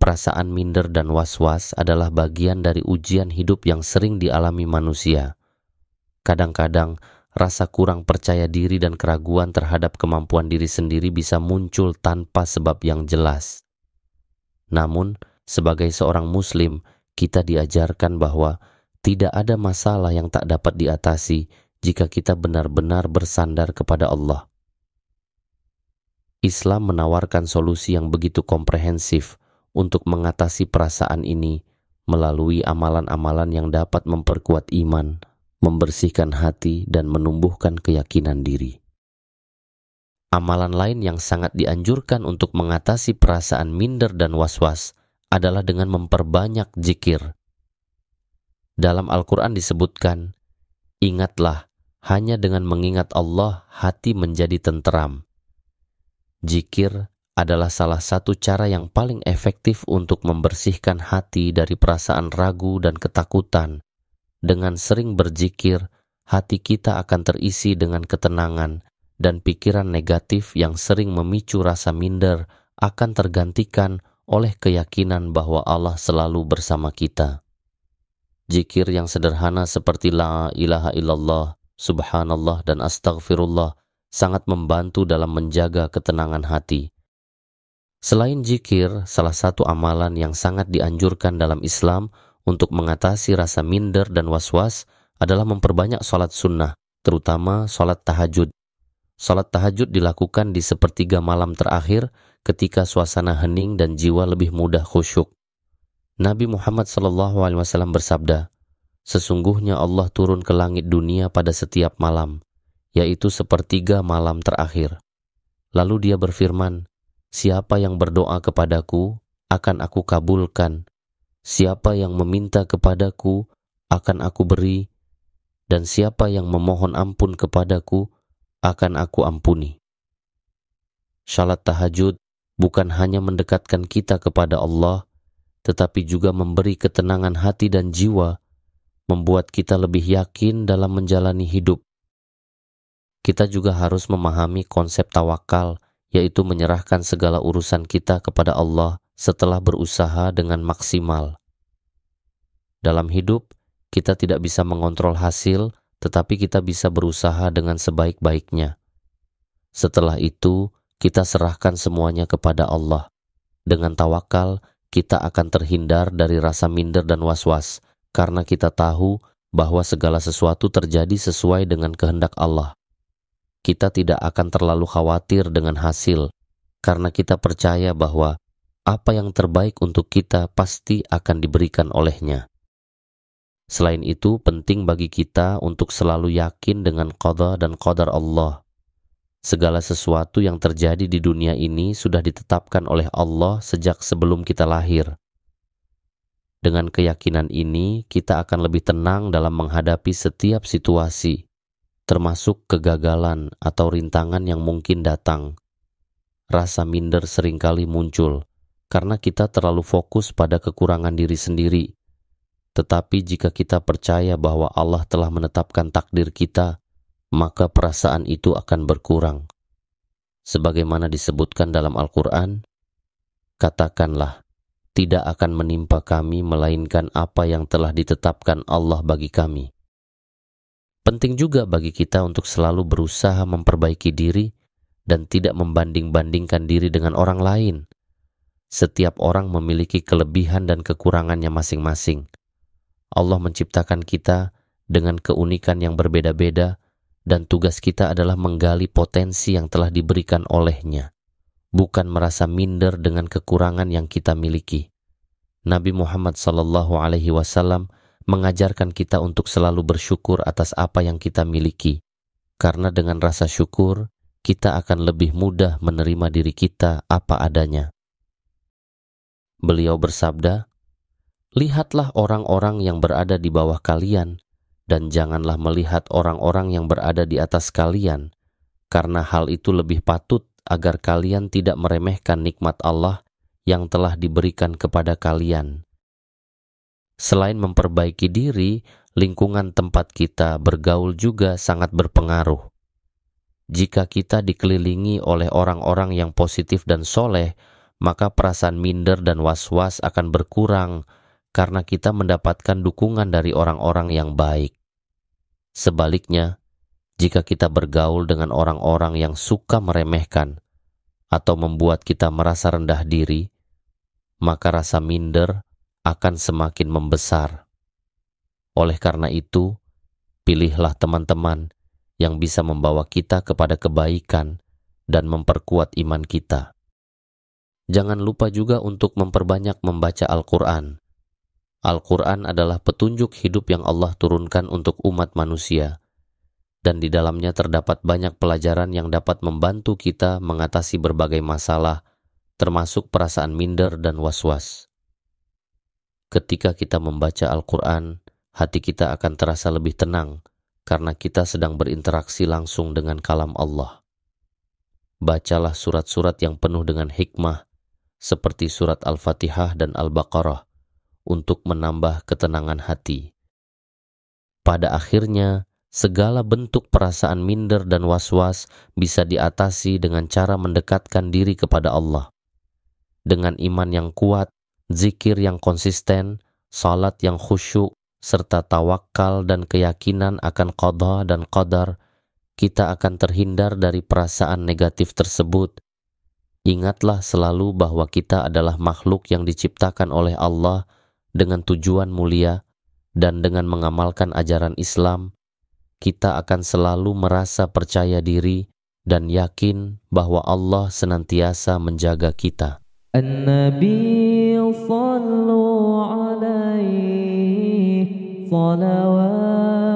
Perasaan minder dan was-was adalah bagian dari ujian hidup yang sering dialami manusia. Kadang-kadang, rasa kurang percaya diri dan keraguan terhadap kemampuan diri sendiri bisa muncul tanpa sebab yang jelas. Namun, sebagai seorang Muslim, kita diajarkan bahwa tidak ada masalah yang tak dapat diatasi jika kita benar-benar bersandar kepada Allah. Islam menawarkan solusi yang begitu komprehensif untuk mengatasi perasaan ini melalui amalan-amalan yang dapat memperkuat iman, membersihkan hati, dan menumbuhkan keyakinan diri. Amalan lain yang sangat dianjurkan untuk mengatasi perasaan minder dan was-was adalah dengan memperbanyak zikir. Dalam Al-Quran disebutkan, Ingatlah, hanya dengan mengingat Allah hati menjadi tenteram. Jikir adalah salah satu cara yang paling efektif untuk membersihkan hati dari perasaan ragu dan ketakutan. Dengan sering berjikir, hati kita akan terisi dengan ketenangan dan pikiran negatif yang sering memicu rasa minder akan tergantikan oleh keyakinan bahwa Allah selalu bersama kita. Jikir yang sederhana seperti la ilaha illallah, subhanallah dan astagfirullah sangat membantu dalam menjaga ketenangan hati. Selain jikir, salah satu amalan yang sangat dianjurkan dalam Islam untuk mengatasi rasa minder dan was-was adalah memperbanyak sholat sunnah, terutama sholat tahajud. Sholat tahajud dilakukan di sepertiga malam terakhir ketika suasana hening dan jiwa lebih mudah khusyuk. Nabi Muhammad SAW bersabda, Sesungguhnya Allah turun ke langit dunia pada setiap malam, yaitu sepertiga malam terakhir. Lalu dia berfirman, Siapa yang berdoa kepadaku, akan aku kabulkan. Siapa yang meminta kepadaku, akan aku beri. Dan siapa yang memohon ampun kepadaku, akan aku ampuni. Shalat tahajud bukan hanya mendekatkan kita kepada Allah, tetapi juga memberi ketenangan hati dan jiwa, membuat kita lebih yakin dalam menjalani hidup. Kita juga harus memahami konsep tawakal, yaitu menyerahkan segala urusan kita kepada Allah setelah berusaha dengan maksimal. Dalam hidup, kita tidak bisa mengontrol hasil, tetapi kita bisa berusaha dengan sebaik-baiknya. Setelah itu, kita serahkan semuanya kepada Allah. Dengan tawakal, kita akan terhindar dari rasa minder dan was-was karena kita tahu bahwa segala sesuatu terjadi sesuai dengan kehendak Allah. Kita tidak akan terlalu khawatir dengan hasil karena kita percaya bahwa apa yang terbaik untuk kita pasti akan diberikan olehnya. Selain itu, penting bagi kita untuk selalu yakin dengan qadar dan qadar Allah – Segala sesuatu yang terjadi di dunia ini sudah ditetapkan oleh Allah sejak sebelum kita lahir. Dengan keyakinan ini, kita akan lebih tenang dalam menghadapi setiap situasi, termasuk kegagalan atau rintangan yang mungkin datang. Rasa minder seringkali muncul karena kita terlalu fokus pada kekurangan diri sendiri. Tetapi, jika kita percaya bahwa Allah telah menetapkan takdir kita, maka perasaan itu akan berkurang. Sebagaimana disebutkan dalam Al-Quran, katakanlah, tidak akan menimpa kami melainkan apa yang telah ditetapkan Allah bagi kami. Penting juga bagi kita untuk selalu berusaha memperbaiki diri dan tidak membanding-bandingkan diri dengan orang lain. Setiap orang memiliki kelebihan dan kekurangannya masing-masing. Allah menciptakan kita dengan keunikan yang berbeda-beda dan tugas kita adalah menggali potensi yang telah diberikan olehnya, bukan merasa minder dengan kekurangan yang kita miliki. Nabi Muhammad Sallallahu Alaihi Wasallam mengajarkan kita untuk selalu bersyukur atas apa yang kita miliki, karena dengan rasa syukur kita akan lebih mudah menerima diri kita apa adanya. Beliau bersabda, "Lihatlah orang-orang yang berada di bawah kalian dan janganlah melihat orang-orang yang berada di atas kalian, karena hal itu lebih patut agar kalian tidak meremehkan nikmat Allah yang telah diberikan kepada kalian. Selain memperbaiki diri, lingkungan tempat kita bergaul juga sangat berpengaruh. Jika kita dikelilingi oleh orang-orang yang positif dan soleh, maka perasaan minder dan was-was akan berkurang karena kita mendapatkan dukungan dari orang-orang yang baik. Sebaliknya, jika kita bergaul dengan orang-orang yang suka meremehkan atau membuat kita merasa rendah diri, maka rasa minder akan semakin membesar. Oleh karena itu, pilihlah teman-teman yang bisa membawa kita kepada kebaikan dan memperkuat iman kita. Jangan lupa juga untuk memperbanyak membaca Al-Quran Al-Quran adalah petunjuk hidup yang Allah turunkan untuk umat manusia, dan di dalamnya terdapat banyak pelajaran yang dapat membantu kita mengatasi berbagai masalah, termasuk perasaan minder dan was-was. Ketika kita membaca Al-Quran, hati kita akan terasa lebih tenang karena kita sedang berinteraksi langsung dengan kalam Allah. Bacalah surat-surat yang penuh dengan hikmah, seperti surat Al-Fatihah dan Al-Baqarah, untuk menambah ketenangan hati. Pada akhirnya, segala bentuk perasaan minder dan was-was bisa diatasi dengan cara mendekatkan diri kepada Allah. Dengan iman yang kuat, zikir yang konsisten, salat yang khusyuk, serta tawakal dan keyakinan akan qadha dan qadar, kita akan terhindar dari perasaan negatif tersebut. Ingatlah selalu bahwa kita adalah makhluk yang diciptakan oleh Allah dengan tujuan mulia dan dengan mengamalkan ajaran Islam, kita akan selalu merasa percaya diri dan yakin bahwa Allah senantiasa menjaga kita. nabi sallu alaihi salawat